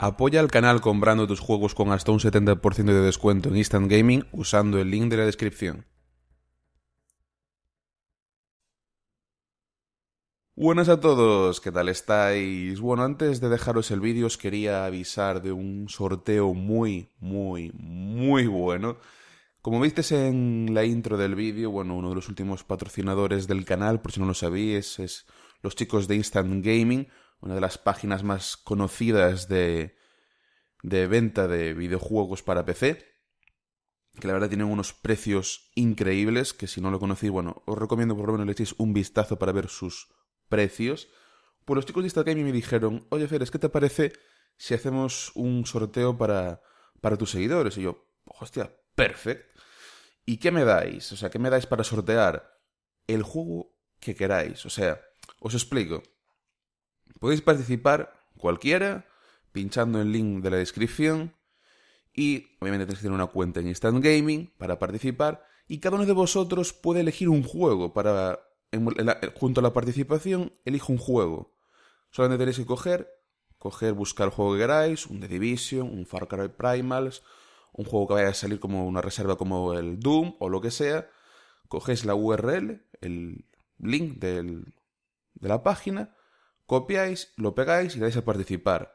Apoya al canal comprando tus juegos con hasta un 70% de descuento en Instant Gaming usando el link de la descripción. Buenas a todos, ¿qué tal estáis? Bueno, antes de dejaros el vídeo os quería avisar de un sorteo muy, muy, muy bueno. Como visteis en la intro del vídeo, bueno, uno de los últimos patrocinadores del canal, por si no lo sabéis, es los chicos de Instant Gaming una de las páginas más conocidas de, de venta de videojuegos para PC, que la verdad tienen unos precios increíbles, que si no lo conocéis, bueno, os recomiendo por lo menos le echéis un vistazo para ver sus precios. Pues los chicos de Instagram me dijeron, oye Fer, ¿qué te parece si hacemos un sorteo para, para tus seguidores? Y yo, hostia, perfect. ¿Y qué me dais? O sea, ¿qué me dais para sortear? El juego que queráis. O sea, os explico. Podéis participar cualquiera pinchando el link de la descripción y obviamente tenéis que tener una cuenta en Instant Gaming para participar y cada uno de vosotros puede elegir un juego para junto a la participación elijo un juego. Solamente tenéis que coger, buscar el juego que queráis, un The Division, un Far Cry Primals, un juego que vaya a salir como una reserva como el Doom o lo que sea, cogéis la URL, el link de la página copiáis, lo pegáis y dais a participar.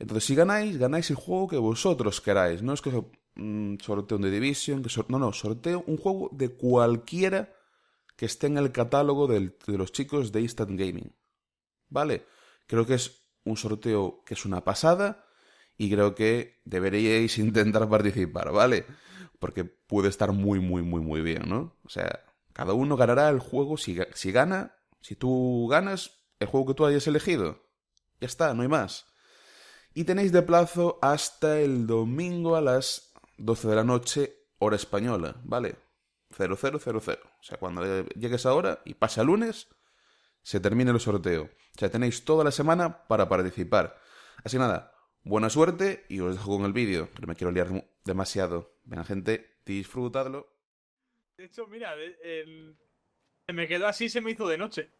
Entonces, si ganáis, ganáis el juego que vosotros queráis. No es que es mm, sorteo de división, Division, que no, no, sorteo un juego de cualquiera que esté en el catálogo de los chicos de Instant Gaming. ¿Vale? Creo que es un sorteo que es una pasada y creo que deberíais intentar participar, ¿vale? Porque puede estar muy, muy, muy, muy bien, ¿no? O sea, cada uno ganará el juego si, si gana, si tú ganas, el juego que tú hayas elegido. Ya está, no hay más. Y tenéis de plazo hasta el domingo a las 12 de la noche, hora española, ¿vale? 0000. O sea, cuando llegues ahora y pase a lunes, se termina el sorteo. O sea, tenéis toda la semana para participar. Así nada, buena suerte y os dejo con el vídeo, pero me quiero liar demasiado. Venga, gente, disfrutadlo. De hecho, mira, el... me quedó así, se me hizo de noche.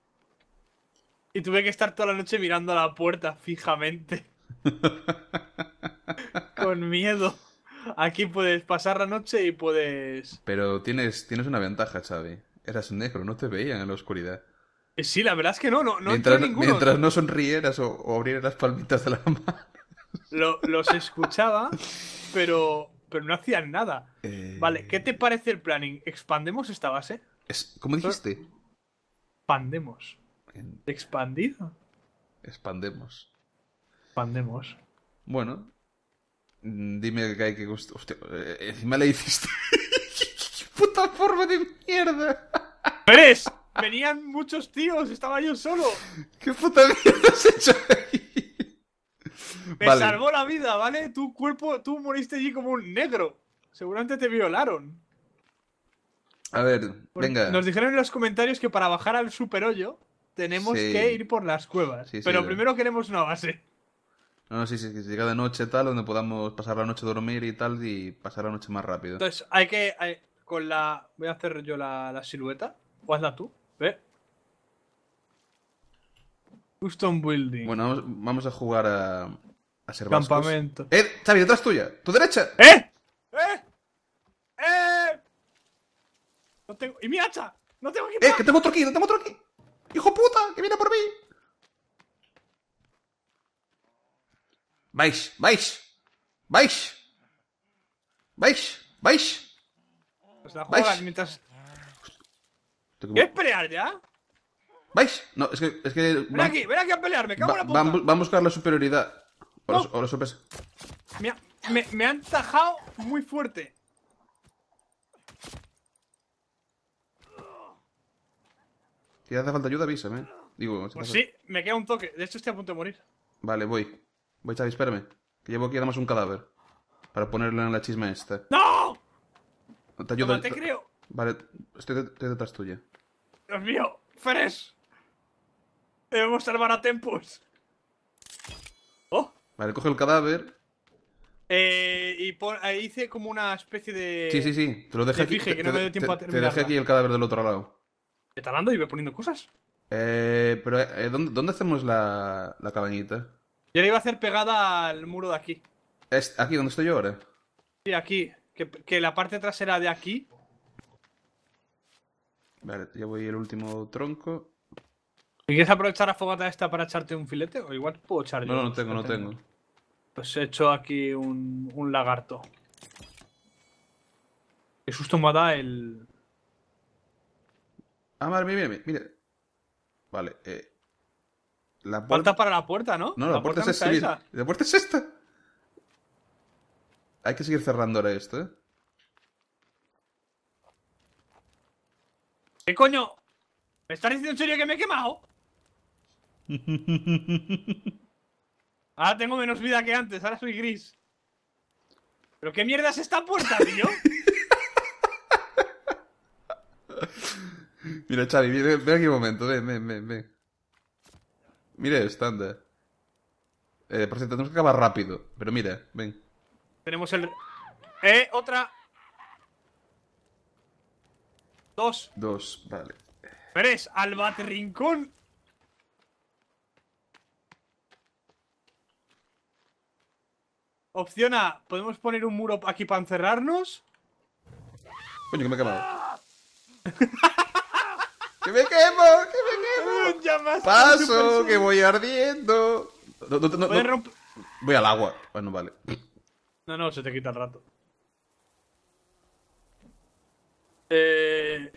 Y tuve que estar toda la noche mirando a la puerta fijamente. Con miedo. Aquí puedes pasar la noche y puedes. Pero tienes, tienes una ventaja, Xavi. Eras negro, no te veían en la oscuridad. Eh, sí, la verdad es que no, no, no mientras, Mientras no sonrieras o, abrieras las palmitas de la mano. los escuchaba, pero, pero no hacían nada. Eh, vale, ¿qué te parece el planning? ¿Expandemos esta base? ¿Cómo dijiste? Expandemos. ¿Expandido? Expandemos. Expandemos. Bueno, mm, dime que hay que. Hostia, eh, encima le hiciste. ¡Qué puta forma de mierda! ¡Veres! Venían muchos tíos, estaba yo solo. ¿Qué puta mierda has hecho ahí? Me salvó la vida, ¿vale? Tu cuerpo, tú moriste allí como un negro. Seguramente te violaron. A ver, pues venga. Nos dijeron en los comentarios que para bajar al super hoyo tenemos que ir por las cuevas. pero primero queremos una base. No, no, sí, sí, que llega de noche tal, donde podamos pasar la noche a dormir y tal, y pasar la noche más rápido. Entonces, hay que. con la. Voy a hacer yo la, la silueta. O hazla tú, ve. Custom building. Bueno, vamos, a jugar a. A ser Campamento. eh ¡Eh! Xavi, detrás tuya! ¡Tu derecha! ¡Eh! ¡Eh! ¡Eh! No tengo. ¡Y mi hacha! ¡No tengo aquí! ¡Eh! ¡Que tengo otro aquí! ¡No tengo otro aquí! ¡Hijo puta! ¡Que viene por mí! ¡Vais! ¡Vais! ¡Vais! ¡Vais! ¡Vais! Pues vais la mientras. ¿Quieres pelear ya? ¿Vais? No, es que. Es que ven aquí, ven aquí a pelearme, cago en la puta. Van, a buscar la superioridad. O, los, los sopes. me, han tajado muy fuerte. Si hace falta ayuda, avísame. Digo, pues sí, me queda un toque. De hecho, estoy a punto de morir. Vale, voy. Voy, a espérame. Que llevo aquí además un cadáver. Para ponerle en la chisma esta. ¡No! Te ayudo. No te creo. Vale, estoy, detrás tuya. Dios mío, Feres. Debemos salvar a Tempus. Oh. Vale, coge el cadáver. Eh, y eh, hice como una especie de. Sí, sí, sí. Te lo dejé aquí. te dejé aquí el cadáver del otro lado ando y voy poniendo cosas. Eh, pero eh, ¿dónde, hacemos la, la cabañita? Yo la iba a hacer pegada al muro de aquí. ¿Es aquí donde estoy yo ahora? Sí, aquí. Que, la parte trasera de aquí. Vale, ya voy el último tronco. ¿Y quieres aprovechar a fogata esta para echarte un filete? O igual puedo echar yo. No, no tengo, no tengo. Pues he hecho aquí un, un lagarto. Qué susto me da el, Ah, madre mía, mire, mire. Vale, eh. La puerta... Falta para la puerta, ¿no? No, la, puerta, es esta. La puerta es esta. Hay que seguir cerrando ahora esto, ¿eh? ¿Qué coño? ¿Me estás diciendo en serio que me he quemado? ahora tengo menos vida que antes, ahora soy gris. ¿Pero qué mierda es esta puerta, tío? Mira, Chavi, ven, aquí un momento, ven, ven, ven, ven. Mira esto, Eh, por cierto, tenemos que acabar rápido. Pero mira, ven. Tenemos el... ¡Eh! ¡Otra! Dos. Dos, vale. Tres, al rincón. Opción A, ¿podemos poner un muro aquí para encerrarnos? Coño, que me he acabado. ¡Que me quemo! ¡Que me quemo! Ya más ¡Paso! ¡Que voy ardiendo! voy, al agua. Bueno, vale. No, no, se te quita el rato. Eh,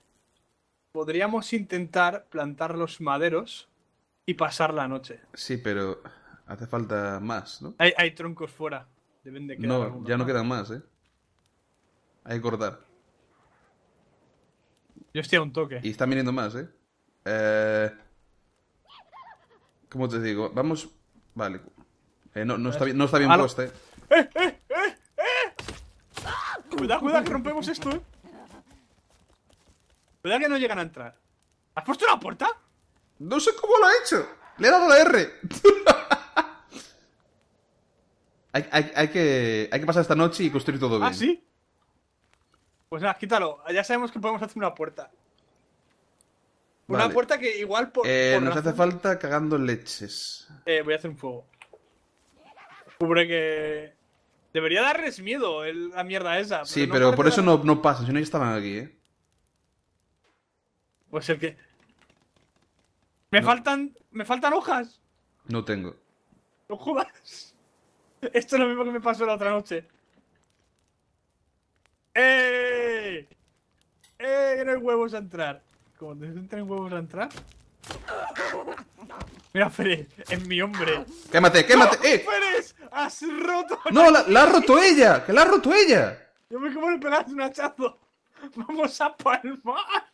podríamos intentar plantar los maderos y pasar la noche. Sí, pero hace falta más, ¿no? Hay, hay troncos fuera. Deben de quedar. No, ya no quedan más, ¿eh? Hay que cortar. Yo estoy a un toque. Y están viniendo más, ¿eh? eh... ¿Cómo te digo? Vamos... Vale. Eh, no, está bien, no está bien ¿eh? ¡Eh, ¿eh? ¡Eh, eh, Cuidado, cuidado, que rompemos esto, ¿eh? Cuidado que no llegan a entrar. ¿Has puesto la puerta? No sé cómo lo ha hecho. Le he dado la R. hay, hay, que, hay que pasar esta noche y construir todo ah, bien. ¿Ah, sí? Pues nada, quítalo. Ya sabemos que podemos hacer una puerta. Una puerta que igual por. Eh, nos hace falta cagando leches. Eh, voy a hacer un fuego. Cubre que. Debería darles miedo la mierda esa. sí, pero por eso no, pasa, si no ya estaban aquí, ¿eh? Pues el que. Me faltan. Me faltan hojas. No tengo. No Esto es lo mismo que me pasó la otra noche. ¡Eh! ¡Eh! No hay huevos a entrar. Como te en huevos a entrar. Mira, Férez, es mi hombre. Quémate, quémate. ¡Eh! ¡Férez! ¡Has roto! ¡No, la, la, ha roto ella! ¡Que la ha roto ella! Yo me como pelazo de un hachazo. ¡Vamos a palmar!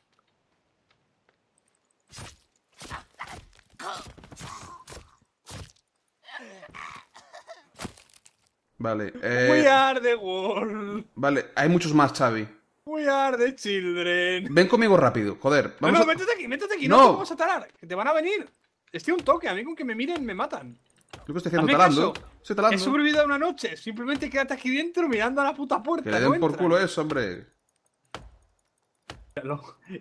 Vale. Eh... We are the world. Vale, hay muchos más, Xavi. We are the children. Ven conmigo rápido, joder. no, métete aquí, métete aquí, no, te vamos a talar. que te van a venir. Estoy un toque, a mí con que me miren me matan. Yo que estoy haciendo talando. Estoy talando. He sobrevivido a una noche, simplemente quédate aquí dentro mirando a la puta puerta. Que le den por culo eso, hombre.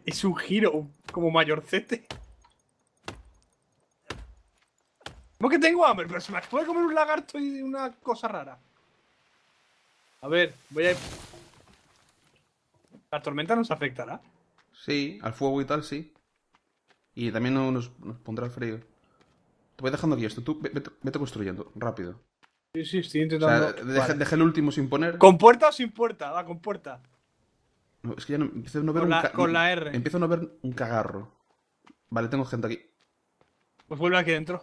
Es un giro, como mayorcete. ¿Cómo que tengo hambre? Pero se me puede comer un lagarto y una cosa rara. A ver, voy a... ¿La tormenta nos afectará? Sí, al fuego y tal, sí. Y también nos, nos pondrá el frío. Te voy dejando aquí esto, tú vete, construyendo, rápido. Sí, sí, estoy intentando. O el último sin poner. ¿Con puerta o sin puerta? Va, con puerta. No, es que ya no, empiezo a no ver un Empiezo a no ver un cagarro. Vale, tengo gente aquí. Pues vuelve aquí dentro.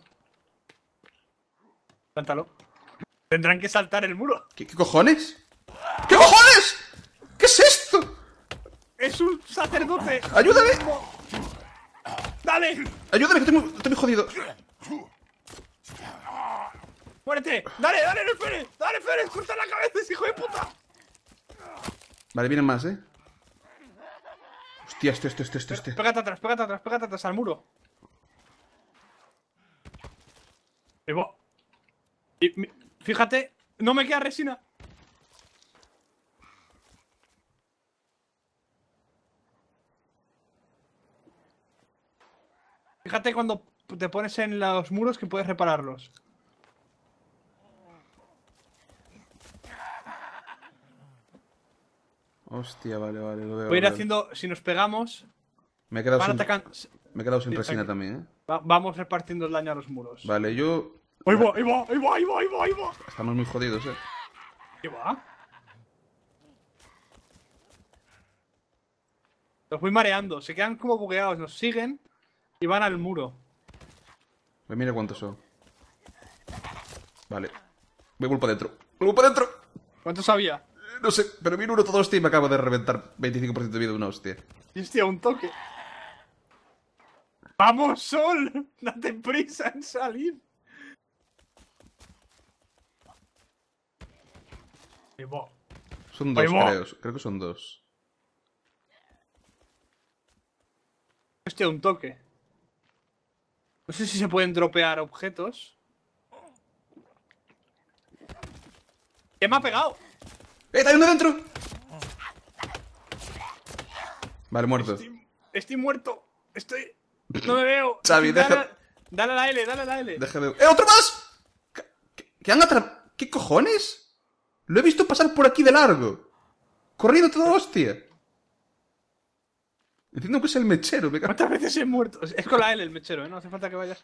Plántalo. Tendrán que saltar el muro. qué cojones? ¿Qué cojones? ¿Qué es esto? Es un sacerdote. ¡Ayúdame! ¡Dale! ¡Ayúdame, que estoy muy, jodido! ¡Muérete! ¡Dale, dale, no esperes! ¡Dale, Férez! ¡Corta la cabeza, hijo de puta! Vale, vienen más, ¿eh? Hostia, este, este, este, este, este. Pégate atrás, pégate atrás, pégate atrás al muro. Evo. fíjate, no me queda resina. Fíjate cuando te pones en los muros que puedes repararlos. Hostia, vale, vale, lo veo. Voy a ir haciendo, si nos pegamos... Me he quedado, sin, me he quedado sin resina también, ¿eh? vamos repartiendo el daño a los muros. Vale, yo... ¡Ahí va, ahí va, ahí va, ahí va, ahí va, Estamos muy jodidos, ¿eh? ¿Qué va? Los voy mareando, se quedan como bugueados, nos siguen y van al muro. Pues mira cuántos son. Vale. Voy por dentro adentro. ¡Voy por dentro! ¿Cuántos había? Eh, no sé, pero miro uno todo hostia y me acabo de reventar 25% de vida de una hostia. hostia, un toque. ¡Vamos, Sol! ¡Date prisa en salir! Son dos, creo. Creo que son dos. Hostia, un toque. No sé si se pueden dropear objetos. ¿Qué me ha pegado? ¡Eh, ahí uno dentro! Vale, muerto. Estoy, muerto. Estoy... No me veo. Xavi, dale, Dale a la L, dale a la L. Déjame... ¡Eh, otro más! ¿Qué, han atrapado? ¿Qué cojones? Lo he visto pasar por aquí de largo. Corriendo todo hostia. Entiendo que es el mechero, me ¿Cuántas veces he muerto? Es con la L el mechero, ¿eh? No hace falta que vayas.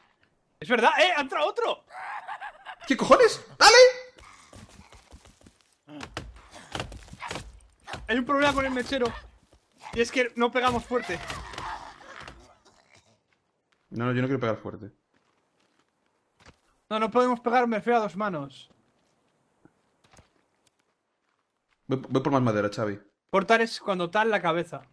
¡Es verdad! ¡Eh! ¡Ha entrado otro! ¿Qué cojones? ¡Dale! Hay un problema con el mechero. Y es que no pegamos fuerte. No, no, yo no quiero pegar fuerte. No, no podemos pegarme me feo a dos manos. Voy, por más madera, Xavi. Cortar es cuando tal la cabeza.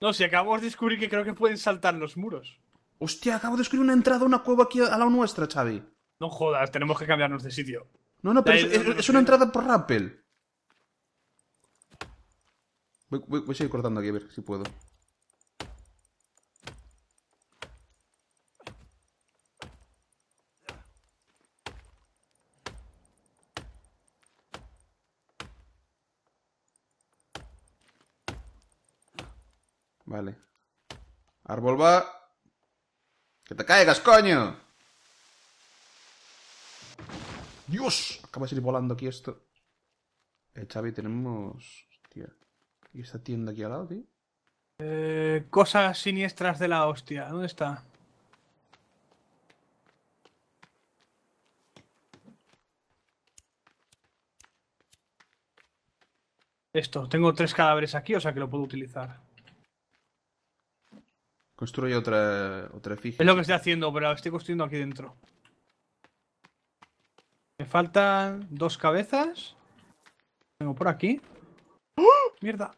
No, si acabamos de descubrir que creo que pueden saltar los muros. Hostia, acabo de descubrir una entrada a una cueva aquí a la nuestra, Xavi. No jodas, tenemos que cambiarnos de sitio. No, no, pero es, una entrada por rappel. voy a seguir cortando aquí a ver si puedo. Vale. Árbol va. ¡Que te caigas, coño! ¡Dios! Acaba de ir volando aquí esto. Eh, Xavi, tenemos... Hostia. ¿Y esta tienda aquí al lado, tío? Eh, cosas siniestras de la hostia. ¿Dónde está? Esto. Tengo tres cadáveres aquí, o sea que lo puedo utilizar. Construye otra, otra Es lo que estoy haciendo, pero estoy construyendo aquí dentro. Me faltan dos cabezas. Tengo por aquí. ¡Oh! ¡Mierda!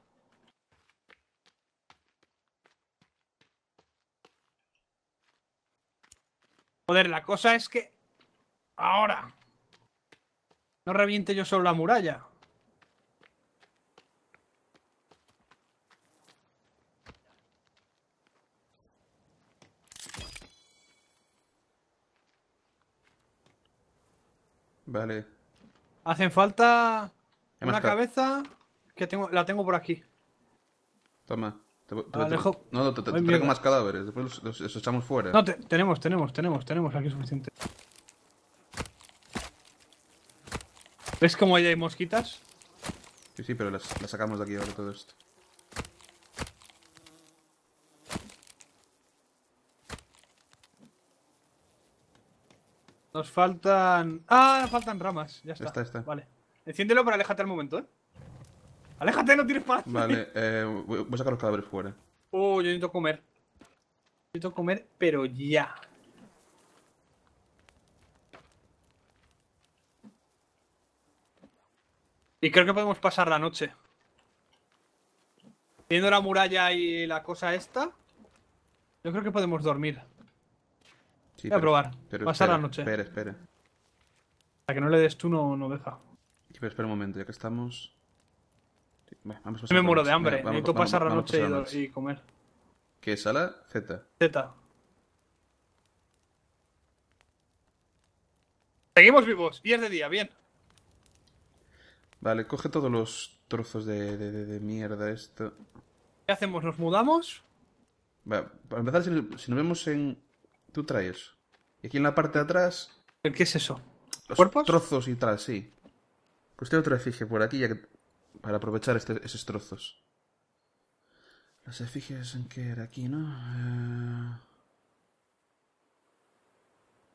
Joder, la cosa es que... Ahora. No reviente yo solo la muralla. Vale. Hacen falta una cabeza que tengo, la tengo por aquí. Toma. Te, no, te, traigo más cadáveres, después los, echamos fuera. No, tenemos, tenemos, tenemos, tenemos aquí suficiente. ¿Ves cómo hay mosquitas? Sí, sí, pero las, sacamos de aquí ahora todo esto. Nos faltan... ¡Ah! Faltan ramas. Ya está. Vale. Enciéndelo, para aléjate al momento, ¿eh? ¡Aléjate! ¡No tienes paz! Vale, eh, voy a sacar los cadáveres fuera. Oh, yo necesito comer. Necesito comer, pero ya. Y creo que podemos pasar la noche. Teniendo la muralla y la cosa esta, yo creo que podemos dormir. Voy a probar. Pasar la noche. Espera, espera. para que no le des tú no, no deja. espera un momento, ya que estamos. me muero de hambre. pasar la noche, Y, comer. ¿Qué sala? Z. Z. Seguimos vivos. Y es de día, bien. Vale, coge todos los trozos de, mierda esto. ¿Qué hacemos? ¿Nos mudamos? para empezar, si nos vemos en Tú traes. Y aquí en la parte de atrás. ¿Qué es eso? Los ¿Cuerpos? Trozos y tal, sí. Pues tengo otra efigie por aquí ya que... para aprovechar este, esos trozos. Las efigies en que era aquí, ¿no? Eh,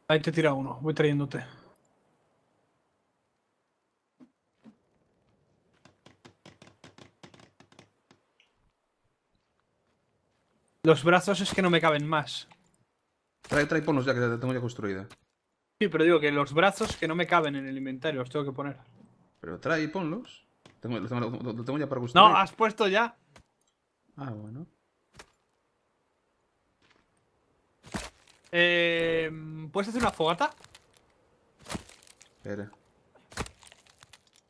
ahí te tira uno, voy trayéndote. Los brazos es que no me caben más. Trae, trae, ponlos ya que la tengo ya construida. Sí, pero digo que los brazos que no me caben en el inventario los tengo que poner. Pero trae y ponlos. Tengo, tengo, ya para construir. No, has puesto ya. Ah, bueno. Eh, ¿Puedes hacer una fogata? Espera.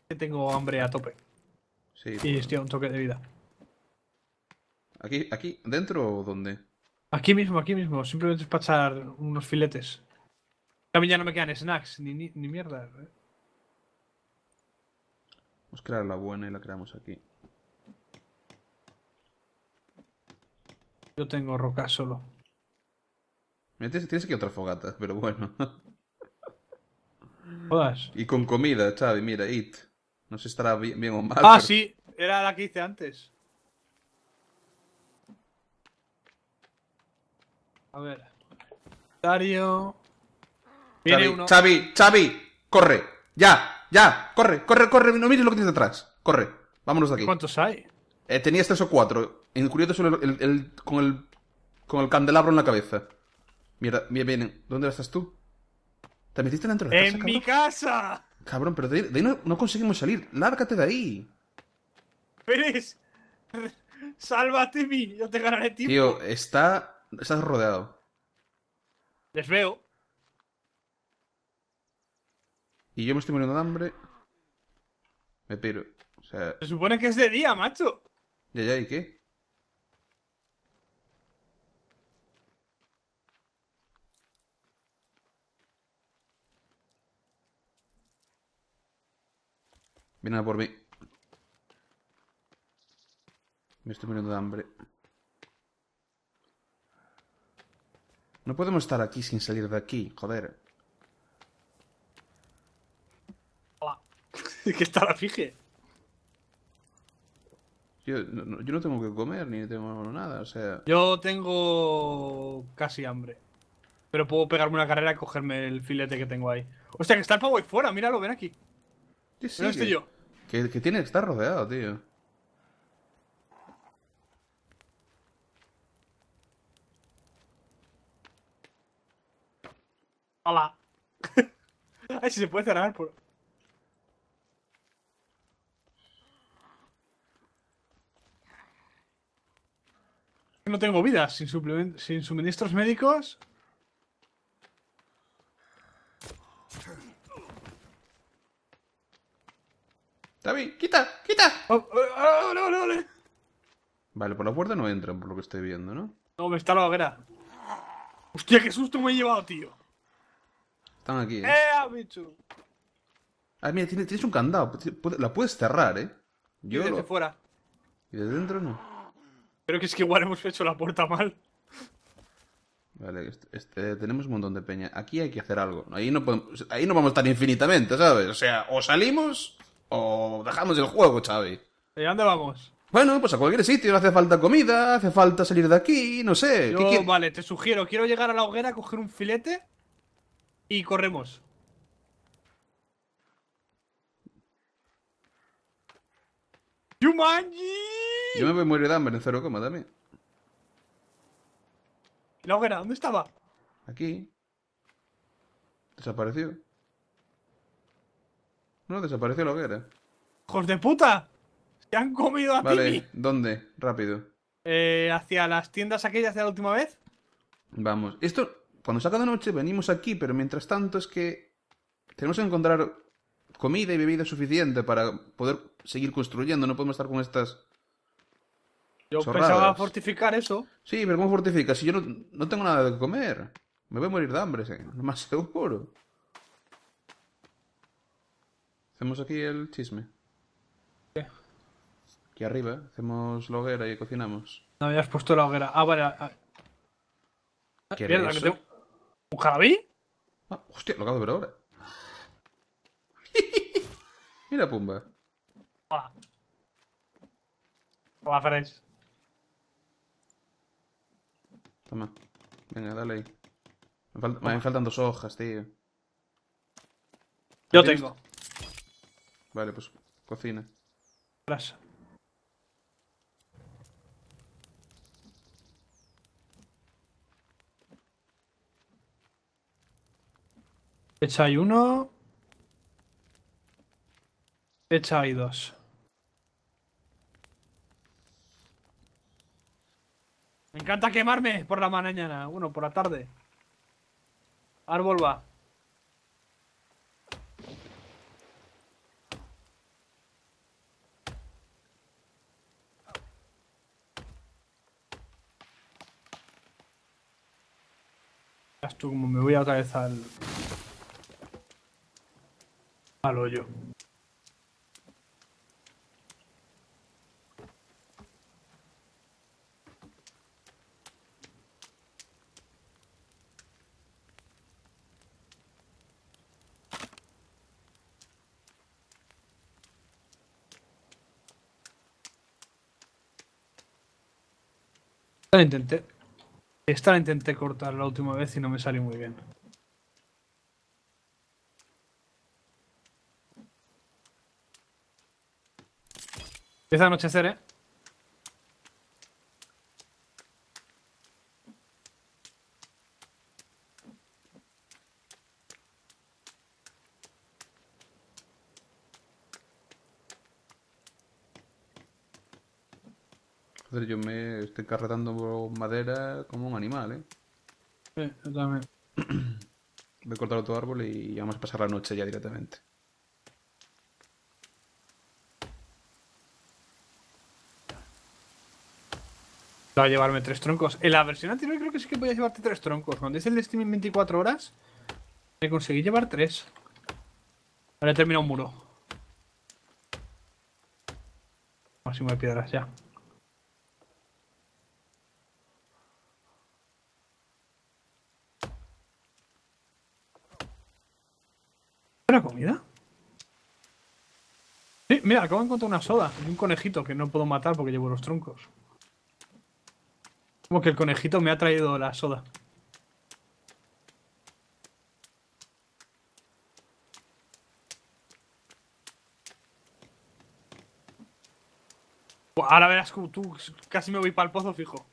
Que tengo hambre a tope. Sí. Y pues. estoy a un toque de vida. ¿Aquí, aquí, dentro o dónde? Aquí mismo, aquí mismo. Simplemente es echar unos filetes. A mí ya no me quedan snacks, ni, ni, mierda. ¿eh? Vamos a crear la buena y la creamos aquí. Yo tengo roca solo. Mira, tienes, que aquí otra fogata, pero bueno. Y con comida, Chavi, mira, eat. No sé si estará bien, o mal. Ah, sí, era la que hice antes. A ver. Dario. Viene Xavi, uno. Xavi, corre. Ya, ya, corre, corre, corre. No mires lo que tienes detrás. Corre, vámonos de aquí. ¿Cuántos hay? Eh, tenías tres o cuatro. En con el con el candelabro en la cabeza. Mierda, vienen. ¿Dónde estás tú? ¿Te metiste dentro de la ¡En mi casa! Cabrón, pero de ahí, no, conseguimos salir. Lárgate de ahí. Pérez, sálvate mí, yo te ganaré tiempo. Tío, está Estás rodeado. Les veo. Y yo me estoy muriendo de hambre. Me piro. O sea. Se supone que es de día, macho. Ya, ya, ¿y qué? Vienen a por mí. Me estoy muriendo de hambre. No podemos estar aquí sin salir de aquí, joder. qué está la fije. Yo no, tengo que comer ni tengo nada, o sea. Yo tengo casi hambre. Pero puedo pegarme una carrera y cogerme el filete que tengo ahí. Hostia, que está el pavo ahí fuera, míralo, ven aquí. ¿Qué yo. Que, que, tiene que estar rodeado, tío. Hola. Ay, si se puede cerrar por... No tengo vida sin, sin suministros médicos. ¡Tavi, quita, quita. Oh, oh, oh, oh, Vale, por la puerta no entran, por lo que estoy viendo, ¿no? No, me está la hoguera. Hostia, qué susto me he llevado, tío. Están aquí, ¿eh? bicho! ¡Eh, ah, mira, tienes, un candado. Pues, la puedes cerrar, ¿eh? Yo y desde fuera. ¿Y desde dentro no? Pero que es que igual hemos hecho la puerta mal. Vale, este, este, tenemos un montón de peña. Aquí hay que hacer algo. Ahí no, ahí no vamos tan infinitamente, ¿sabes? O sea, o salimos o dejamos el juego, Xavi. ¿Y dónde vamos? Bueno, pues a cualquier sitio. No hace falta comida, hace falta salir de aquí, no sé. vale, te sugiero. Quiero llegar a la hoguera, coger un filete y corremos. ¡Yumanji! Yo me voy a morir de hambre en cero coma, también ¿La hoguera? ¿Dónde estaba? Aquí. Desapareció. No, desapareció la hoguera. ¡Hijos de puta! ¡Se han comido a Vale, ¿dónde? Rápido. Eh, hacia las tiendas aquellas de la última vez. Vamos. Esto cuando saca de noche venimos aquí, pero mientras tanto es que tenemos que encontrar comida y bebida suficiente para poder seguir construyendo, no podemos estar con estas... Yo pensaba fortificar eso. Sí, pero ¿cómo fortifica? Si yo no, tengo nada de comer. Me voy a morir de hambre, ¿sí? más seguro. Hacemos aquí el chisme. ¿Qué? Aquí arriba, hacemos la hoguera y cocinamos. No, ya has puesto la hoguera. Ah, vale. Ah, ah. ¿Un Javi? Ah, hostia, lo acabo de ver ahora. Mira, Pumba. Hola. Hola, Fresh. Toma. Venga, dale ahí. Me, me faltan dos hojas, tío. Yo tengo. Vale, pues cocina. Gracias. Hecha hay uno. Hecha hay dos. Me encanta quemarme por la mañana. Bueno, por la tarde. Árbol va. como me voy a vez al... Mal hoyo. Intenté, esta la intenté cortar la última vez y no me salió muy bien. Empieza a anochecer, ¿eh? Joder, yo me estoy carretando madera como un animal, ¿eh? Sí, yo también. Voy a cortar otro árbol y vamos a pasar la noche ya directamente. ¿Voy a llevarme tres troncos. En la versión anterior creo que sí que voy a llevarte tres troncos. Cuando hice el Steam en 24 horas, me conseguí llevar tres. Ahora he terminado un muro. Máximo de piedras ya. ¿Era comida? Sí, mira, acabo de encontrar una soda y un conejito que no puedo matar porque llevo los troncos. Como que el conejito me ha traído la soda. Ahora verás como tú casi me voy para el pozo fijo.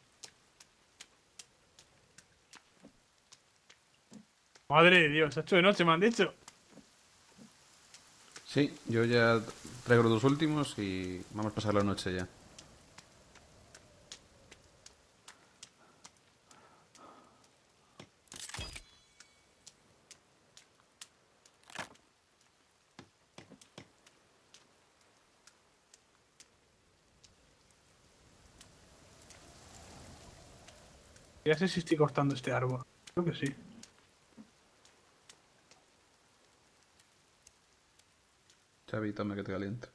Madre de Dios, ha hecho de noche, me han dicho. Sí, yo ya traigo los dos últimos y vamos a pasar la noche ya. No sé si estoy cortando este árbol. Creo que sí. Chavito, me que te caliente.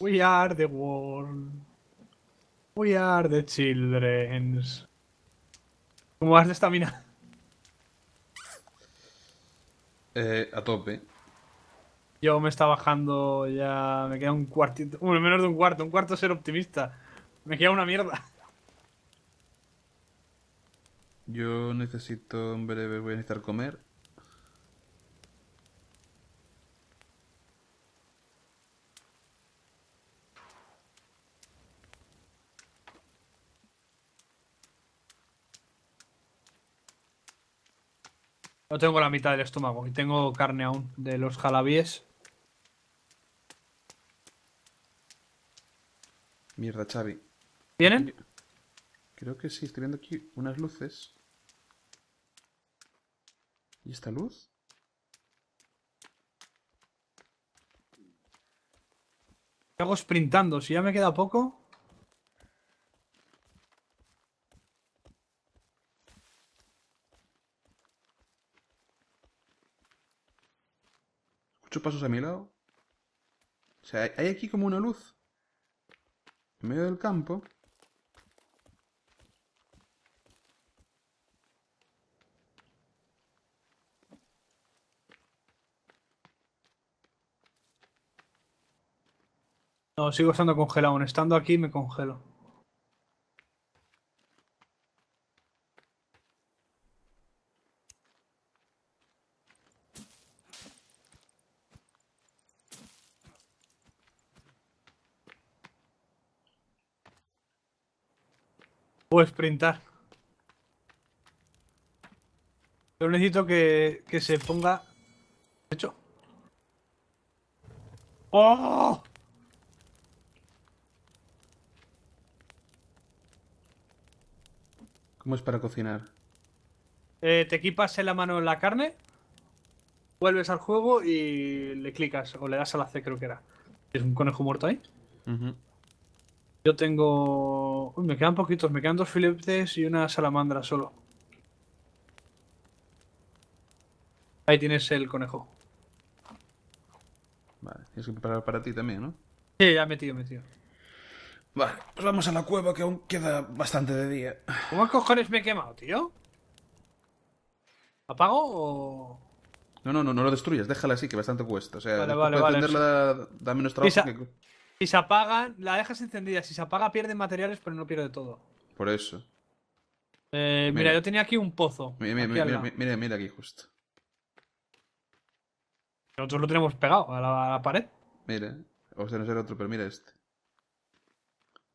We are the world. We are the children. ¿Cómo vas de estamina? Eh, a tope. Yo me está bajando ya. Me queda un cuartito. Bueno, menos de un cuarto. Un cuarto ser optimista. Me queda una mierda. Yo necesito, en breve voy a necesitar comer. No tengo la mitad del estómago y tengo carne aún de los jalabíes Mierda, Xavi. ¿Vienen? Creo que sí, estoy viendo aquí unas luces. ¿Y esta luz? ¿Qué hago sprintando? Si ya me queda poco. Escucho pasos a mi lado. O sea, hay aquí como una luz. En medio del campo. No, sigo estando congelado. estando aquí me congelo. Puedo sprintar. Yo necesito que, que se ponga... hecho. ¡Oh! ¿Cómo es para cocinar? Eh, te equipas en la mano la carne, vuelves al juego y le clicas, o le das a la C, creo que era. Es un conejo muerto ahí. Yo tengo. me quedan poquitos, me quedan dos filetes y una salamandra solo. Ahí tienes el conejo. Vale, tienes que preparar para ti también, ¿no? Sí, ya metido, metido. Vale, pues vamos a la cueva que aún queda bastante de día. ¿Cómo cojones me he quemado, tío? ¿Apago o...? No, no, no, no lo destruyas, déjala así, que bastante cuesta. O sea, vale, vale, vale. da menos trabajo. Si se, que... apaga, la dejas encendida. Si se apaga, pierde materiales, pero no pierde todo. Por eso. Eh, mira, yo tenía aquí un pozo. Mira, mira, aquí mira, mira, aquí justo. Nosotros lo tenemos pegado a la, pared. Mira, o sea, no será otro, pero mira este.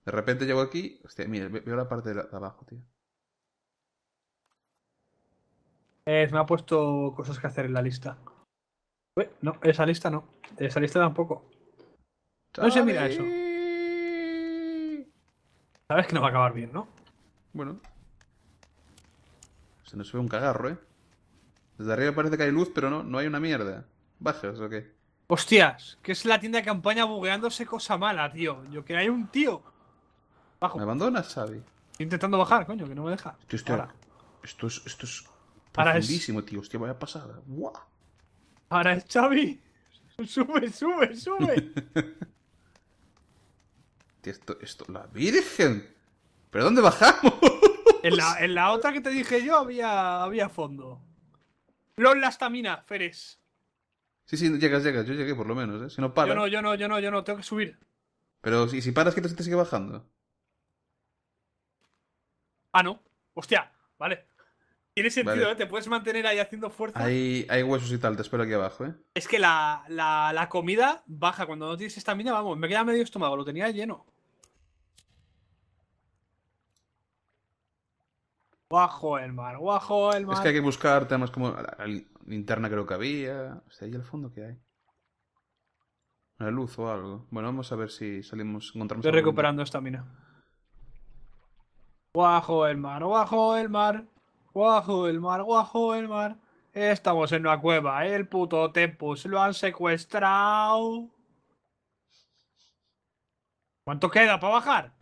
De repente llego aquí. Hostia, mira, veo la parte de, abajo, tío. Eh, me ha puesto cosas que hacer en la lista. Uy, no, esa lista no. Esa lista tampoco. No se mira eso. Sabes que no va a acabar bien, ¿no? Bueno. Se nos ve un cagarro, ¿eh? Desde arriba parece que hay luz, pero no, no hay una mierda. ¿Bajas o qué? Hostias, que es la tienda de campaña bugueándose cosa mala, tío. Yo que hay un tío ¿Me abandonas, Xavi? intentando bajar, coño, que no me deja. Esto, ahora. esto es, esto es ahora profundísimo, tío. Hostia, vaya pasada. ¡Buah! Ahora es Xavi. Sube, sube, sube. tío, esto, esto, la Virgen. ¿Pero dónde bajamos? en, la, en la otra que te dije yo había, había fondo. LOL la estamina, Feres. Sí, sí, llegas, llegas. Yo llegué por lo menos, ¿eh? Si no paras. Yo no, yo no, yo no, yo no. Tengo que subir. Pero, si paras que te sigue bajando? Ah, no. Hostia, vale. Tiene sentido, ¿eh? Te puedes mantener ahí haciendo fuerza. Hay, hay, huesos y tal, te espero aquí abajo, ¿eh? Es que la, la, comida baja. Cuando no tienes esta mina, vamos, me queda medio estómago, lo tenía lleno. Bajo el mar, bajo el mar. Es que hay que buscar tenemos como la, linterna creo que había. O ahí al fondo qué hay. Una luz o algo. Bueno, vamos a ver si salimos, encontramos. Estoy recuperando esta mina. Guajo el mar, guajo el mar, guajo el mar, guajo el mar. Estamos en una cueva, el puto Tempus lo han secuestrado. ¿Cuánto queda para bajar?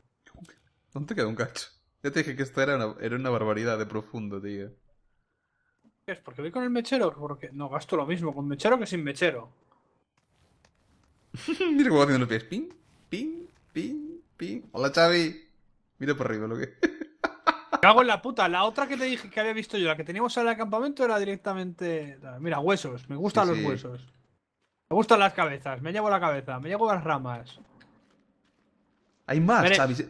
¿Dónde queda un cacho. Ya te dije que esto era una, era una barbaridad de profundo, tío. ¿Qué es? ¿Porque voy con el mechero? Porque no, gasto lo mismo con mechero que sin mechero. Mira cómo va haciendo los pies. Pin, pin, pin, pin. Hola, Xavi. Mira por arriba lo que... Cago en la puta. La otra que te dije que había visto yo, la que teníamos en el campamento, era directamente. Mira, huesos. Me gustan los huesos. Me gustan las cabezas. Me llevo la cabeza. Me llevo las ramas. Hay más, Xavi.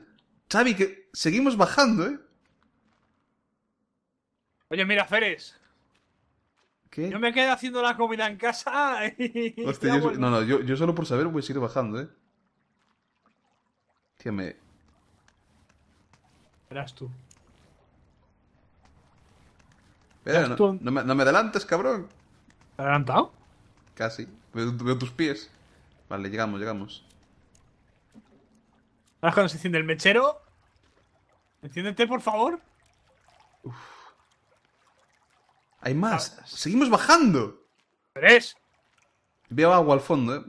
Xavi, que seguimos bajando, ¿eh? Oye, mira, Feres. ¿Qué? Yo me quedo haciendo la comida en casa y... no, no, yo, solo por saber voy a seguir bajando, ¿eh? Tíame. Verás tú no, me, adelantes, cabrón. ¿Te adelantado? Casi. Veo, tus pies. Vale, llegamos, llegamos. Ahora cuando se enciende el mechero. Enciéndete, por favor. Uf. Hay más. Ah. Seguimos bajando. ¿Tres? Veo agua al fondo, eh.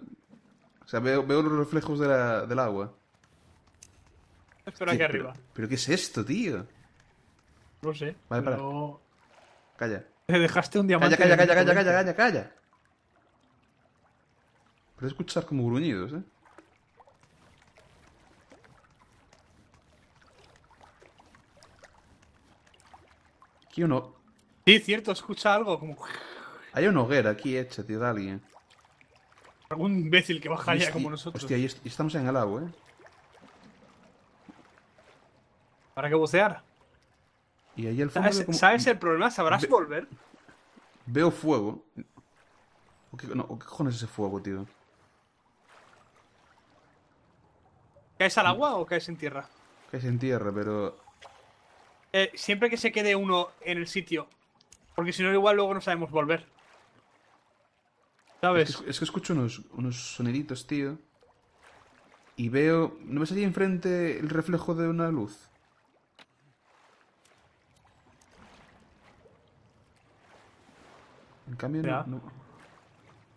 O sea, veo, los reflejos del agua. Espera aquí arriba. Pero, qué es esto, tío? No sé. Vale, para calla. Te dejaste un diamante. Calla, calla, calla, calla, calla, calla, calla. Puedes escuchar como gruñidos, eh. Aquí uno. Sí, cierto, escucha algo como. Hay una hoguera aquí hecha, tío, de alguien. Algún imbécil que baja allá como nosotros. Hostia, y estamos en el agua, eh. ¿Para qué bucear? ¿Sabes, el problema? ¿Sabrás volver? Veo fuego. ¿O qué, cojones es ese fuego, tío? ¿Caes al mm. agua o caes en tierra? Caes en tierra, pero. Eh, siempre que se quede uno en el sitio. Porque si no, igual luego no sabemos volver. ¿Sabes? Es que, escucho unos, soniditos, tío. Y veo. ¿No ves salía enfrente el reflejo de una luz? En cambio, no,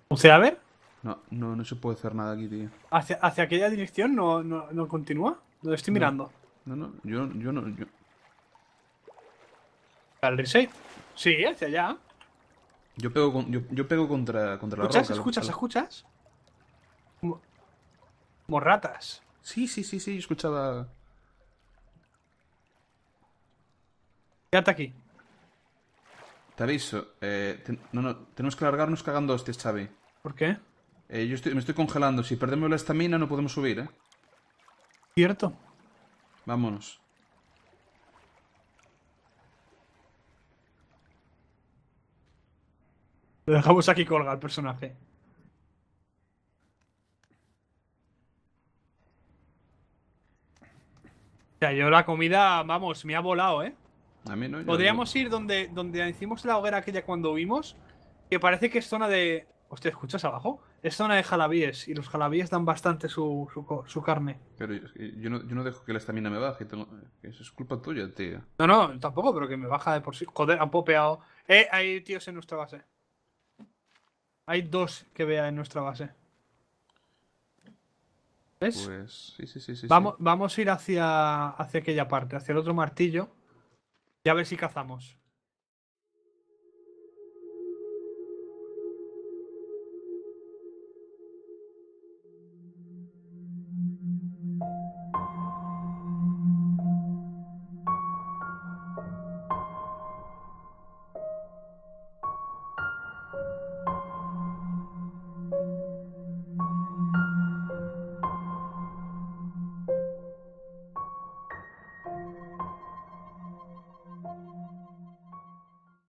¿O a ver? No, no, se puede hacer nada aquí, tío. ¿Hacia, aquella dirección no, continúa? Lo estoy mirando. No, no, yo, yo no. Yo... ¿Al reset? Sí, hacia allá. Yo pego, con, yo, pego contra, contra la roca. ¿Escuchas, escuchas, escuchas? Morratas. Sí, sí, sí, sí, escuchaba. Quédate aquí. Te aviso. Eh, no, no, tenemos que largarnos cagando hostias, Xavi. ¿Por qué? Eh, yo me estoy congelando. Si perdemos la estamina no podemos subir, ¿eh? Cierto. Vámonos. Lo dejamos aquí colgar el personaje. Ya yo la comida, vamos, me ha volado, ¿eh? Podríamos ir donde, donde hicimos la hoguera aquella cuando vimos, que parece que es zona de. Hostia, ¿escuchas abajo? Es zona de jalabíes y los jalabíes dan bastante su, su, carne. Pero eh, yo no, dejo que la estamina me baje. Eh, es culpa tuya, tío. No, no, tampoco, pero que me baja de por sí. Joder, han popeado. Eh, hay tíos en nuestra base. Hay dos que vea en nuestra base. ¿Ves? Pues sí, sí, sí. sí vamos, vamos a ir hacia, hacia aquella parte, hacia el otro martillo. Ya a ver si cazamos.